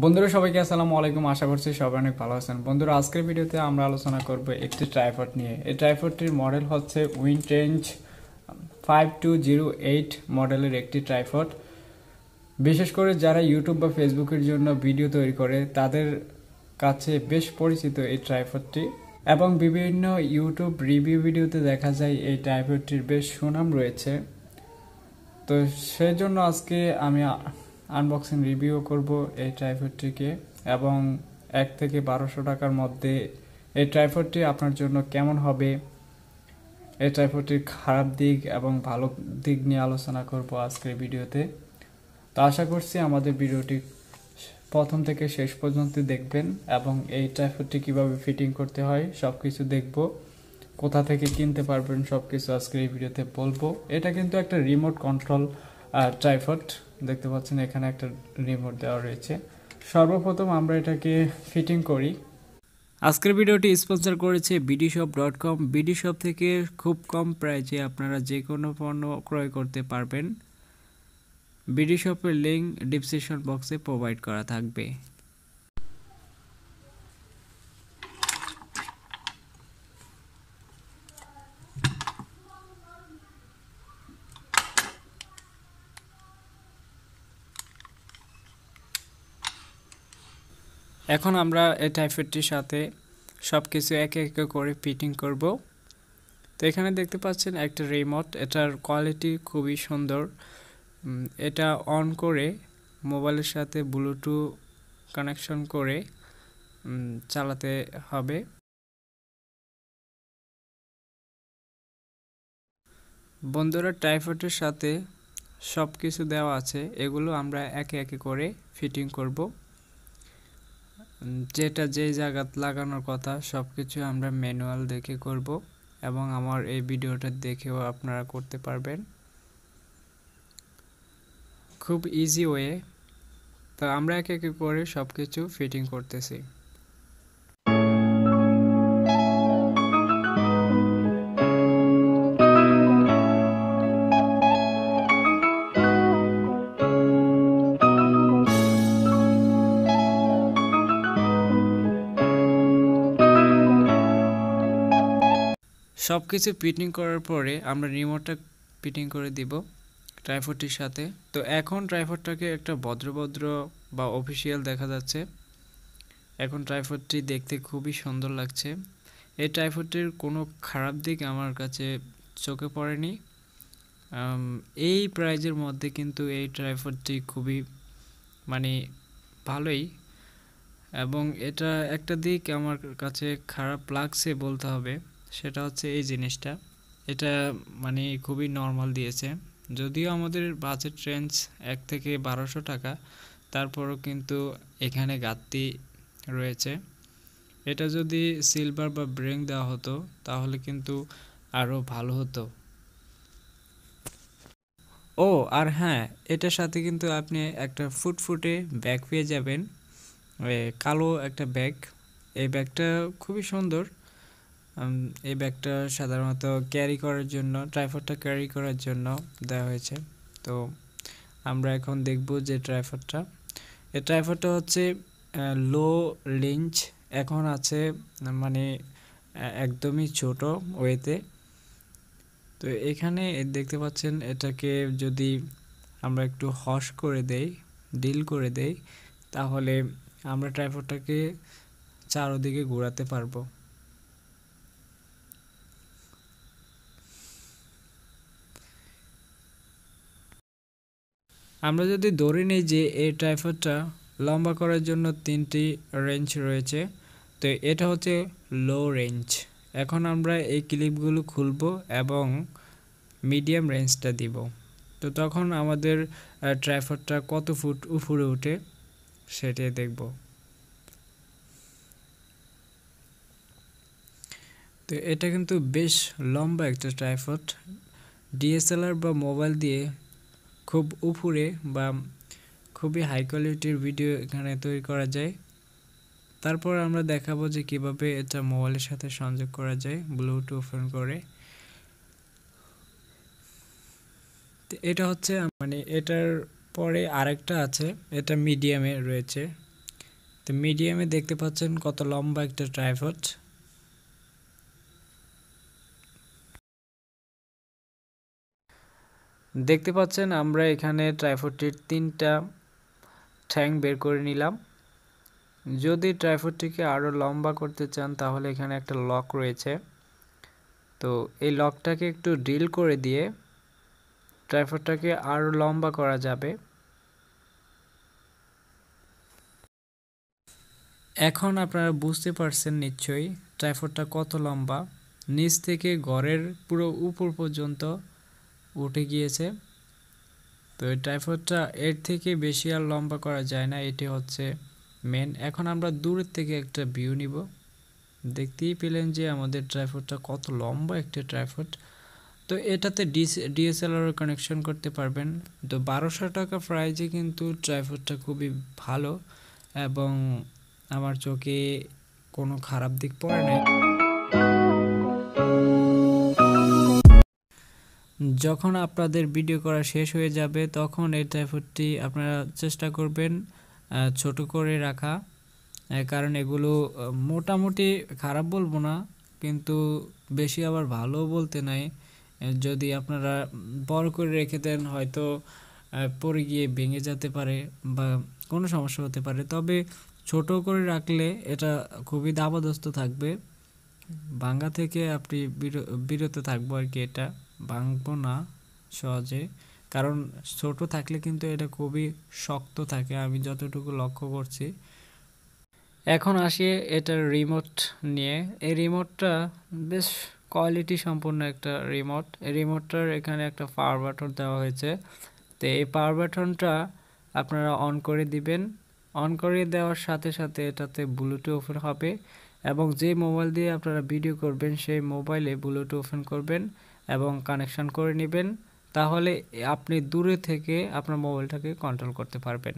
বন্ধুরা সবাইকে আসসালামু আলাইকুম আশা করছি সবাই অনেক ভালো আছেন বন্ধুরা আজকের ভিডিওতে আমরা আলোচনা করব একটি ট্রাইপড নিয়ে এই ট্রাইপডটির মডেল হচ্ছে উইনটেঞ্জ ফাইভ টু জিরো এইট মডেলের একটি ট্রাইপড বিশেষ করে যারা ইউটিউব বা ফেসবুকের জন্য ভিডিও তৈরি করে তাদের কাছে বেশ পরিচিত এই ট্রাইপডটি এবং বিভিন্ন ইউটিউব রিভিউ ভিডিওতে দেখা যায় এই ট্রাইপডটির বেশ সুনাম রয়েছে তো সেই জন্য আজকে আমি আনবক্সিং রিভিউ করব এই ট্রাইপডটিকে এবং এক থেকে বারোশো টাকার মধ্যে এই ট্রাইপডটি আপনার জন্য কেমন হবে এই ট্রাইপডটির খারাপ দিক এবং ভালো দিক নিয়ে আলোচনা করব আজকের ভিডিওতে তো আশা করছি আমাদের ভিডিওটি প্রথম থেকে শেষ পর্যন্ত দেখবেন এবং এই ট্রাইপডটি কীভাবে ফিটিং করতে হয় সব কিছু দেখব কোথা থেকে কিনতে পারবেন সব কিছু আজকের এই ভিডিওতে বলবো এটা কিন্তু একটা রিমোট কন্ট্রোল ট্রাইপড দেখতে পাচ্ছেন এখানে একটা রিমোট দেওয়া রয়েছে সর্বপ্রথম আমরা এটাকে ফিটিং করি আজকের ভিডিওটি স্পন্সর করেছে BD shop dot com BD shop থেকে খুব কম প্রাইজে আপনারা যে কোনো পণ্য ক্রয় করতে পারবেন বিডি শপের লিঙ্ক ডিসক্রিপশন বক্সে প্রোভাইড করা থাকবে এখন আমরা এই টাইফয়েডটির সাথে সব কিছু একে একে করে ফিটিং করব তো এখানে দেখতে পাচ্ছেন একটা রিমোট এটার কোয়ালিটি খুবই সুন্দর এটা অন করে মোবাইলের সাথে ব্লুটুথ কানেকশন করে চালাতে হবে বন্ধুরা টাইফয়েডের সাথে সব কিছু দেওয়া আছে এগুলো আমরা একে একে করে ফিটিং করব যেটা যেই জায়গাত লাগানোর কথা সব কিছু আমরা ম্যানুয়াল দেখে করব এবং আমার এই ভিডিওটা দেখেও আপনারা করতে পারবেন খুব ইজি ওয়ে তো আমরা এক এক করে সব কিছু ফিটিং করতেছি সব কিছু পিটিং করার পরে আমরা রিমোটটা ফিটিং করে দিব ট্রাইফোডটির সাথে তো এখন ট্রাইফোডটাকে একটা ভদ্রভদ্র বা অফিসিয়াল দেখা যাচ্ছে এখন ট্রাইফোডটি দেখতে খুবই সুন্দর লাগছে এই ট্রাইফোডটির কোনো খারাপ দিক আমার কাছে চোখে পড়েনি এই প্রাইজের মধ্যে কিন্তু এই ট্রাইফোডটি খুবই মানে ভালোই এবং এটা একটা দিক আমার কাছে খারাপ লাগছে বলতে হবে সেটা হচ্ছে এই জিনিসটা এটা মানে খুবই নর্মাল দিয়েছে যদিও আমাদের বাজেট রেঞ্জ এক থেকে বারোশো টাকা তারপরও কিন্তু এখানে ঘাটতি রয়েছে এটা যদি সিলভার বা ব্রেং দেওয়া হতো তাহলে কিন্তু আরও ভালো হতো ও আর হ্যাঁ এটার সাথে কিন্তু আপনি একটা ফুটফুটে ব্যাগ পেয়ে যাবেন কালো একটা ব্যাগ এই ব্যাগটা খুবই সুন্দর এই ব্যাগটা সাধারণত ক্যারি করার জন্য ট্রাইফডটা ক্যারি করার জন্য দেওয়া হয়েছে তো আমরা এখন দেখব যে ট্রাইফডটা এই ট্রাইফডটা হচ্ছে লো রেঞ্জ এখন আছে মানে একদমই ছোট ওয়েতে তো এখানে দেখতে পাচ্ছেন এটাকে যদি আমরা একটু হস করে দেই ডিল করে দেই তাহলে আমরা ট্রাইফডটাকে চারোদিকে ঘোরাতে পারবো আমরা যদি ধরে নিই যে এই ট্রাইপডটা লম্বা করার জন্য তিনটি রেঞ্জ রয়েছে তো এটা হচ্ছে লো রেঞ্জ এখন আমরা এই ক্লিপগুলো খুলব এবং মিডিয়াম রেঞ্জটা দিব তো তখন আমাদের ট্রাইপডটা কত ফুট উপরে উঠে সেটাই দেখব তো এটা কিন্তু বেশ লম্বা একটা ট্রাইপড ডিএসএলআর বা মোবাইল দিয়ে খুব উপরে বা খুবই হাই কোয়ালিটির ভিডিও এখানে তৈরি করা যায় তারপর আমরা দেখাবো যে কিভাবে এটা মোবাইলের সাথে সংযোগ করা যায় ব্লুটুথ ফোন করে এটা হচ্ছে মানে এটার পরে আরেকটা আছে এটা মিডিয়ামে রয়েছে তো মিডিয়ামে দেখতে পাচ্ছেন কত লম্বা একটা ট্রাইপড দেখতে পাচ্ছেন আমরা এখানে ট্রাইফোডটির তিনটা ঠ্যাং বের করে নিলাম যদি ট্রাইফোডটিকে আরও লম্বা করতে চান তাহলে এখানে একটা লক রয়েছে তো এই লকটাকে একটু ড্রিল করে দিয়ে ট্রাইফোডটাকে আরও লম্বা করা যাবে এখন আপনারা বুঝতে পারছেন নিশ্চয়ই ট্রাইফোডটা কত লম্বা নিচ থেকে ঘরের পুরো উপর পর্যন্ত উঠে গিয়েছে তো এই ট্রাইপডটা এর থেকে বেশি আর লম্বা করা যায় না এটি হচ্ছে মেন এখন আমরা দূরের থেকে একটা ভিউ নিব দেখতেই পেলেন যে আমাদের ট্রাইপডটা কত লম্বা একটা ট্রাইপড তো এটাতে ডিএসএলআর কানেকশন করতে পারবেন তো বারোশো টাকা প্রাইজে কিন্তু ট্রাইপডটা খুবই ভালো এবং আমার চোখে কোনো খারাপ দিক পড়ে নাই যখন আপনাদের ভিডিও করা শেষ হয়ে যাবে তখন এই ট্রাইপডটি আপনারা চেষ্টা করবেন ছোট করে রাখা কারণ এগুলো মোটামুটি খারাপ বলবো না কিন্তু বেশি আবার ভালো বলতে নাই যদি আপনারা বড় করে রেখে দেন হয়তো পরে গিয়ে ভেঙে যেতে পারে বা কোনো সমস্যা হতে পারে তবে ছোট করে রাখলে এটা খুবই দাবাদস্ত থাকবে ভাঙ্গা থেকে আপনি বিরত থাকবো আর কি এটা ভাঙবো না সহজে কারণ ছোট থাকলে কিন্তু এটা খুবই শক্ত থাকে আমি যতটুকু লক্ষ্য করছি এখন আসি এটার রিমোট নিয়ে এই রিমোটটা বেশ কোয়ালিটি সম্পূর্ণ একটা রিমোট এই রিমোটটার এখানে একটা পাওয়ার বাটন দেওয়া হয়েছে তো এই পাওয়ার বাটনটা আপনারা অন করে দিবেন অন করে দেওয়ার সাথে সাথে এটাতে ব্লুটুথ ওপেন হবে এবং যে মোবাইল দিয়ে আপনারা ভিডিও করবেন সেই মোবাইলে ব্লুটুথ ওপেন করবেন এবং কানেকশন করে নেবেন তাহলে আপনি দূরে থেকে আপনার মোবাইলটাকে কন্ট্রোল করতে পারবেন